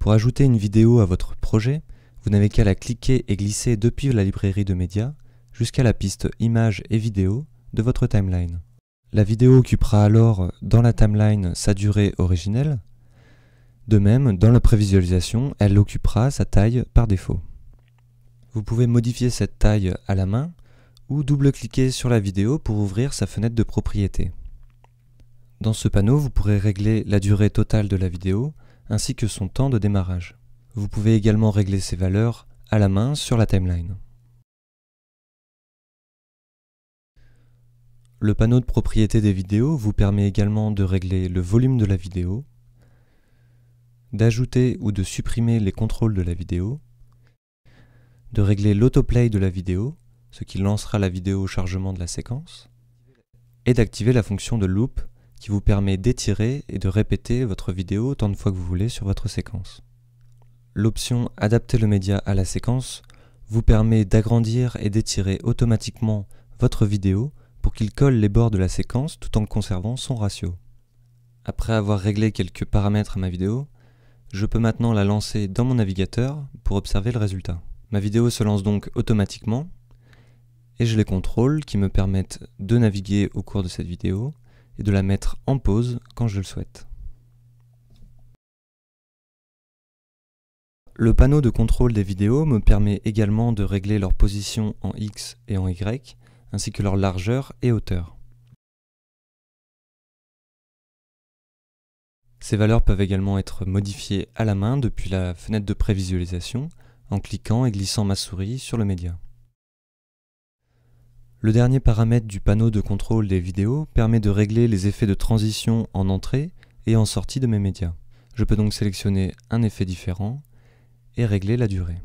Pour ajouter une vidéo à votre projet, vous n'avez qu'à la cliquer et glisser depuis la librairie de médias jusqu'à la piste images et vidéos de votre timeline. La vidéo occupera alors dans la timeline sa durée originelle. De même, dans la prévisualisation, elle occupera sa taille par défaut. Vous pouvez modifier cette taille à la main ou double-cliquer sur la vidéo pour ouvrir sa fenêtre de propriété. Dans ce panneau, vous pourrez régler la durée totale de la vidéo, ainsi que son temps de démarrage. Vous pouvez également régler ces valeurs à la main sur la timeline. Le panneau de propriété des vidéos vous permet également de régler le volume de la vidéo, d'ajouter ou de supprimer les contrôles de la vidéo, de régler l'autoplay de la vidéo, ce qui lancera la vidéo au chargement de la séquence, et d'activer la fonction de loop qui vous permet d'étirer et de répéter votre vidéo autant de fois que vous voulez sur votre séquence. L'option Adapter le média à la séquence vous permet d'agrandir et d'étirer automatiquement votre vidéo pour qu'il colle les bords de la séquence tout en conservant son ratio. Après avoir réglé quelques paramètres à ma vidéo, je peux maintenant la lancer dans mon navigateur pour observer le résultat. Ma vidéo se lance donc automatiquement et j'ai les contrôles qui me permettent de naviguer au cours de cette vidéo, et de la mettre en pause quand je le souhaite. Le panneau de contrôle des vidéos me permet également de régler leur position en X et en Y, ainsi que leur largeur et hauteur. Ces valeurs peuvent également être modifiées à la main depuis la fenêtre de prévisualisation en cliquant et glissant ma souris sur le média. Le dernier paramètre du panneau de contrôle des vidéos permet de régler les effets de transition en entrée et en sortie de mes médias. Je peux donc sélectionner un effet différent et régler la durée.